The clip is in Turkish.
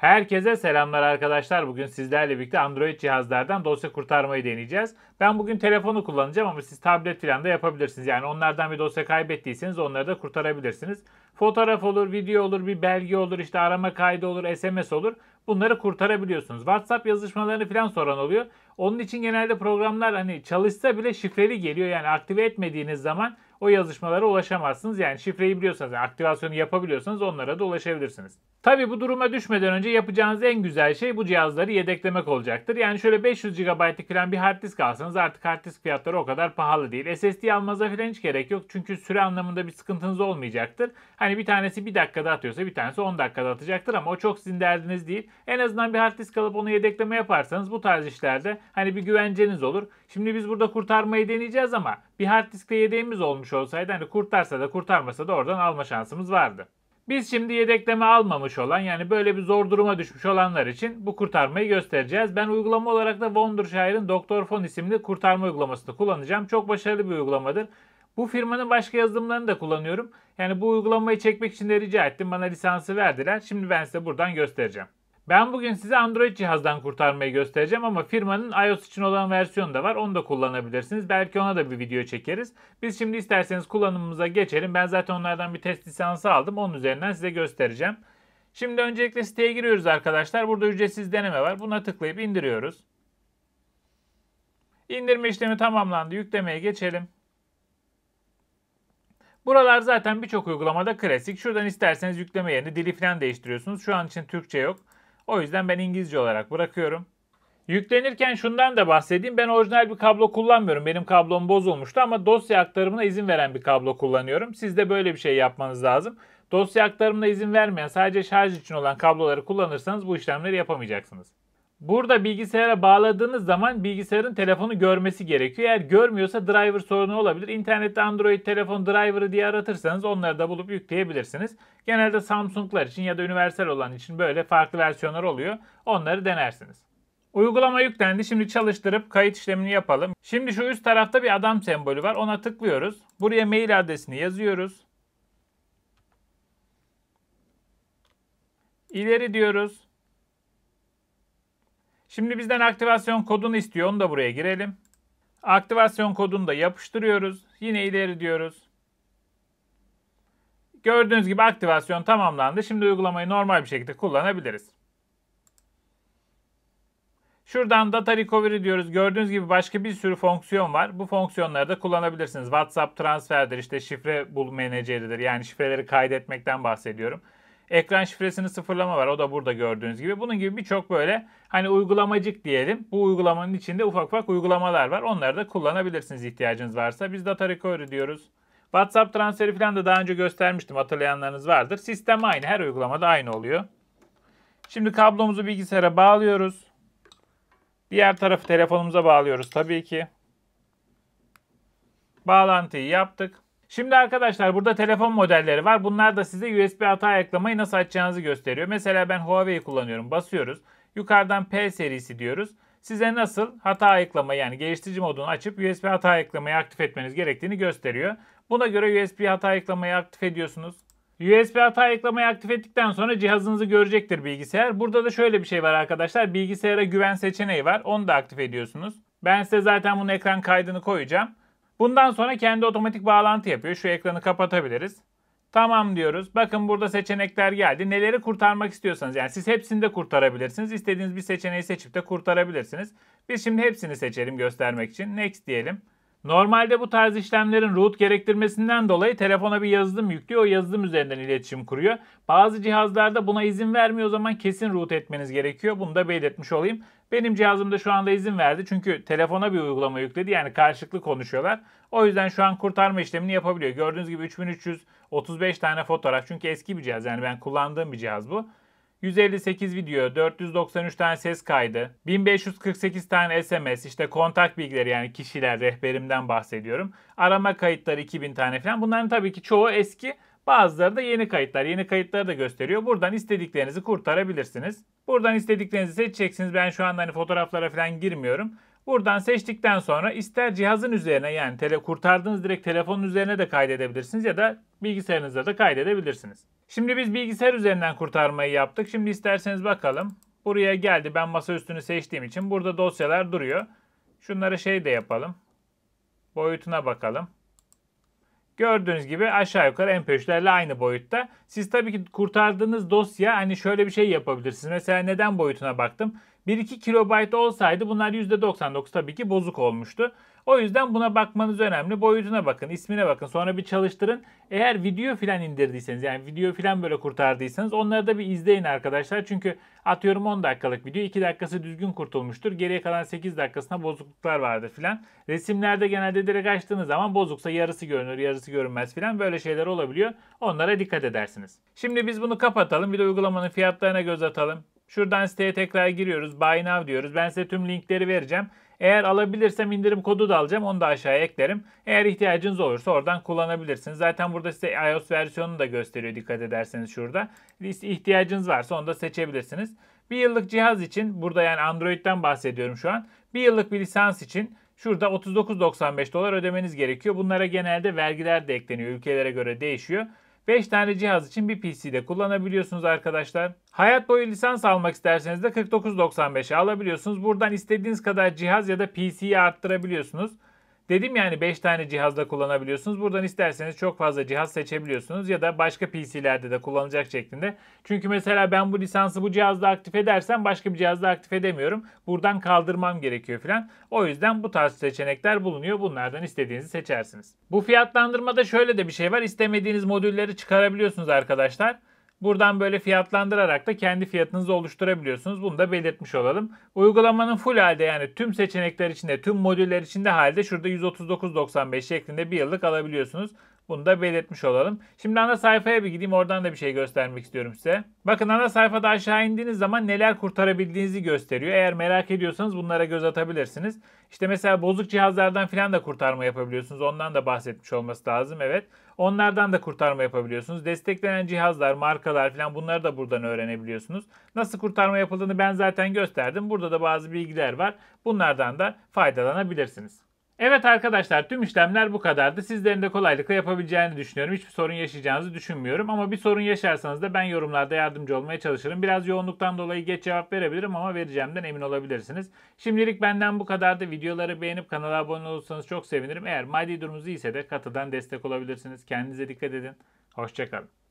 Herkese selamlar arkadaşlar. Bugün sizlerle birlikte Android cihazlardan dosya kurtarmayı deneyeceğiz. Ben bugün telefonu kullanacağım ama siz tablet falan da yapabilirsiniz. Yani onlardan bir dosya kaybettiyseniz onları da kurtarabilirsiniz. Fotoğraf olur, video olur, bir belge olur, işte arama kaydı olur, SMS olur. Bunları kurtarabiliyorsunuz. WhatsApp yazışmalarını falan soran oluyor. Onun için genelde programlar hani çalışsa bile şifreli geliyor. Yani aktive etmediğiniz zaman o yazışmalara ulaşamazsınız. Yani şifreyi biliyorsanız, yani aktivasyonu yapabiliyorsanız onlara da ulaşabilirsiniz. Tabi bu duruma düşmeden önce yapacağınız en güzel şey bu cihazları yedeklemek olacaktır. Yani şöyle 500 GB'lık falan bir hard disk alsanız artık hard disk fiyatları o kadar pahalı değil. SSD almanıza falan hiç gerek yok çünkü süre anlamında bir sıkıntınız olmayacaktır. Hani bir tanesi bir dakikada atıyorsa bir tanesi 10 dakikada atacaktır ama o çok sizin derdiniz değil. En azından bir hard disk alıp onu yedekleme yaparsanız bu tarz işlerde hani bir güvenceniz olur. Şimdi biz burada kurtarmayı deneyeceğiz ama bir hard diskte yedeğimiz olmuş olsaydı hani kurtarsa da kurtarmasa da oradan alma şansımız vardı. Biz şimdi yedekleme almamış olan yani böyle bir zor duruma düşmüş olanlar için bu kurtarmayı göstereceğiz. Ben uygulama olarak da Wondershire'ın Doktor Fon isimli kurtarma uygulamasını kullanacağım. Çok başarılı bir uygulamadır. Bu firmanın başka yazılımlarını da kullanıyorum. Yani bu uygulamayı çekmek için de rica ettim. Bana lisansı verdiler. Şimdi ben size buradan göstereceğim. Ben bugün size Android cihazdan kurtarmayı göstereceğim ama firmanın iOS için olan versiyonu da var. Onu da kullanabilirsiniz. Belki ona da bir video çekeriz. Biz şimdi isterseniz kullanımımıza geçelim. Ben zaten onlardan bir test lisansı aldım. Onun üzerinden size göstereceğim. Şimdi öncelikle siteye giriyoruz arkadaşlar. Burada ücretsiz deneme var. Buna tıklayıp indiriyoruz. İndirme işlemi tamamlandı. Yüklemeye geçelim. Buralar zaten birçok uygulamada klasik. Şuradan isterseniz yükleme yerini dili falan değiştiriyorsunuz. Şu an için Türkçe yok. O yüzden ben İngilizce olarak bırakıyorum. Yüklenirken şundan da bahsedeyim. Ben orijinal bir kablo kullanmıyorum. Benim kablom bozulmuştu ama dosya aktarımına izin veren bir kablo kullanıyorum. Siz de böyle bir şey yapmanız lazım. Dosya aktarımına izin vermeyen sadece şarj için olan kabloları kullanırsanız bu işlemleri yapamayacaksınız. Burada bilgisayara bağladığınız zaman bilgisayarın telefonu görmesi gerekiyor. Eğer görmüyorsa driver sorunu olabilir. İnternette Android telefon driver'ı diye aratırsanız onları da bulup yükleyebilirsiniz. Genelde Samsung'lar için ya da universal olan için böyle farklı versiyonlar oluyor. Onları denersiniz. Uygulama yüklendi. Şimdi çalıştırıp kayıt işlemini yapalım. Şimdi şu üst tarafta bir adam sembolü var. Ona tıklıyoruz. Buraya mail adresini yazıyoruz. İleri diyoruz. Şimdi bizden aktivasyon kodunu istiyor. Onu da buraya girelim. Aktivasyon kodunu da yapıştırıyoruz. Yine ileri diyoruz. Gördüğünüz gibi aktivasyon tamamlandı. Şimdi uygulamayı normal bir şekilde kullanabiliriz. Şuradan data recovery diyoruz. Gördüğünüz gibi başka bir sürü fonksiyon var. Bu fonksiyonları da kullanabilirsiniz. WhatsApp transferdir, işte şifre bul menajeridir. Yani şifreleri kaydetmekten bahsediyorum. Ekran şifresini sıfırlama var. O da burada gördüğünüz gibi. Bunun gibi birçok böyle hani uygulamacık diyelim. Bu uygulamanın içinde ufak ufak uygulamalar var. Onları da kullanabilirsiniz ihtiyacınız varsa. Biz data recovery diyoruz. WhatsApp transferi falan da daha önce göstermiştim. Hatırlayanlarınız vardır. Sistem aynı. Her uygulamada aynı oluyor. Şimdi kablomuzu bilgisayara bağlıyoruz. Diğer tarafı telefonumuza bağlıyoruz tabii ki. Bağlantıyı yaptık. Şimdi arkadaşlar burada telefon modelleri var. Bunlar da size USB hata ayıklamayı nasıl açacağınızı gösteriyor. Mesela ben Huawei kullanıyorum. Basıyoruz. Yukarıdan P serisi diyoruz. Size nasıl hata ayıklama yani geliştirici modunu açıp USB hata ayıklamayı aktif etmeniz gerektiğini gösteriyor. Buna göre USB hata ayıklamayı aktif ediyorsunuz. USB hata ayıklamayı aktif ettikten sonra cihazınızı görecektir bilgisayar. Burada da şöyle bir şey var arkadaşlar. Bilgisayara güven seçeneği var. Onu da aktif ediyorsunuz. Ben size zaten bunun ekran kaydını koyacağım. Bundan sonra kendi otomatik bağlantı yapıyor. Şu ekranı kapatabiliriz. Tamam diyoruz. Bakın burada seçenekler geldi. Neleri kurtarmak istiyorsanız yani siz hepsini de kurtarabilirsiniz. İstediğiniz bir seçeneği seçip de kurtarabilirsiniz. Biz şimdi hepsini seçelim göstermek için. Next diyelim. Normalde bu tarz işlemlerin root gerektirmesinden dolayı telefona bir yazılım yüklüyor. O yazılım üzerinden iletişim kuruyor. Bazı cihazlarda buna izin vermiyor. O zaman kesin root etmeniz gerekiyor. Bunu da belirtmiş olayım. Benim cihazımda şu anda izin verdi. Çünkü telefona bir uygulama yükledi. Yani karşılıklı konuşuyorlar. O yüzden şu an kurtarma işlemini yapabiliyor. Gördüğünüz gibi 3335 tane fotoğraf. Çünkü eski bir cihaz. Yani ben kullandığım bir cihaz bu. 158 video, 493 tane ses kaydı, 1548 tane SMS, işte kontak bilgileri yani kişiler, rehberimden bahsediyorum. Arama kayıtları 2000 tane falan. Bunların tabii ki çoğu eski, bazıları da yeni kayıtlar. Yeni kayıtları da gösteriyor. Buradan istediklerinizi kurtarabilirsiniz. Buradan istediklerinizi seçeceksiniz. Ben şu anda hani fotoğraflara falan girmiyorum. Buradan seçtikten sonra ister cihazın üzerine yani tele, kurtardığınız direkt telefonun üzerine de kaydedebilirsiniz ya da bilgisayarınızda da kaydedebilirsiniz. Şimdi biz bilgisayar üzerinden kurtarmayı yaptık. Şimdi isterseniz bakalım. Buraya geldi. Ben masa üstünü seçtiğim için burada dosyalar duruyor. Şunları şey de yapalım. Boyutuna bakalım. Gördüğünüz gibi aşağı yukarı MP3'lerle aynı boyutta. Siz tabii ki kurtardığınız dosya hani şöyle bir şey yapabilirsiniz. Mesela neden boyutuna baktım? 1-2 kilobayt olsaydı bunlar %99 tabii ki bozuk olmuştu. O yüzden buna bakmanız önemli. Boyutuna bakın, ismine bakın. Sonra bir çalıştırın. Eğer video filan indirdiyseniz yani video filan böyle kurtardıysanız onları da bir izleyin arkadaşlar. Çünkü atıyorum 10 dakikalık video 2 dakikası düzgün kurtulmuştur. Geriye kalan 8 dakikasında bozukluklar vardı filan. Resimlerde genelde direk açtığınız zaman bozuksa yarısı görünür, yarısı görünmez filan böyle şeyler olabiliyor. Onlara dikkat edersiniz. Şimdi biz bunu kapatalım. Bir de uygulamanın fiyatlarına göz atalım. Şuradan siteye tekrar giriyoruz. Buy Now diyoruz. Ben size tüm linkleri vereceğim. Eğer alabilirsem indirim kodu da alacağım. Onu da aşağıya eklerim. Eğer ihtiyacınız olursa oradan kullanabilirsiniz. Zaten burada size iOS versiyonunu da gösteriyor dikkat ederseniz şurada. İhtiyacınız varsa onu da seçebilirsiniz. Bir yıllık cihaz için burada yani Android'den bahsediyorum şu an. Bir yıllık bir lisans için şurada 39.95 dolar ödemeniz gerekiyor. Bunlara genelde vergiler de ekleniyor. Ülkelere göre değişiyor. 5 tane cihaz için bir PC'de kullanabiliyorsunuz arkadaşlar. Hayat boyu lisans almak isterseniz de 49.95'e alabiliyorsunuz. Buradan istediğiniz kadar cihaz ya da PC'yi arttırabiliyorsunuz. Dedim yani 5 tane cihazda kullanabiliyorsunuz. Buradan isterseniz çok fazla cihaz seçebiliyorsunuz ya da başka PC'lerde de kullanacak şeklinde. Çünkü mesela ben bu lisansı bu cihazda aktif edersem başka bir cihazda aktif edemiyorum. Buradan kaldırmam gerekiyor falan. O yüzden bu tarz seçenekler bulunuyor. Bunlardan istediğinizi seçersiniz. Bu fiyatlandırmada şöyle de bir şey var. İstemediğiniz modülleri çıkarabiliyorsunuz arkadaşlar. Buradan böyle fiyatlandırarak da kendi fiyatınızı oluşturabiliyorsunuz. Bunu da belirtmiş olalım. Uygulamanın full halde yani tüm seçenekler içinde, tüm modüller içinde halde şurada 139.95 şeklinde bir yıllık alabiliyorsunuz. Bunu da belirtmiş olalım. Şimdi ana sayfaya bir gideyim. Oradan da bir şey göstermek istiyorum size. Bakın ana sayfada aşağı indiğiniz zaman neler kurtarabildiğinizi gösteriyor. Eğer merak ediyorsanız bunlara göz atabilirsiniz. İşte mesela bozuk cihazlardan filan da kurtarma yapabiliyorsunuz. Ondan da bahsetmiş olması lazım. Evet. Onlardan da kurtarma yapabiliyorsunuz. Desteklenen cihazlar, markalar filan bunları da buradan öğrenebiliyorsunuz. Nasıl kurtarma yapıldığını ben zaten gösterdim. Burada da bazı bilgiler var. Bunlardan da faydalanabilirsiniz. Evet arkadaşlar tüm işlemler bu kadardı. Sizlerin de kolaylıkla yapabileceğini düşünüyorum. Hiçbir sorun yaşayacağınızı düşünmüyorum. Ama bir sorun yaşarsanız da ben yorumlarda yardımcı olmaya çalışırım. Biraz yoğunluktan dolayı geç cevap verebilirim ama vereceğimden emin olabilirsiniz. Şimdilik benden bu kadardı. Videoları beğenip kanala abone olursanız çok sevinirim. Eğer maddi durumunuz iyiyse de katıdan destek olabilirsiniz. Kendinize dikkat edin. Hoşçakalın.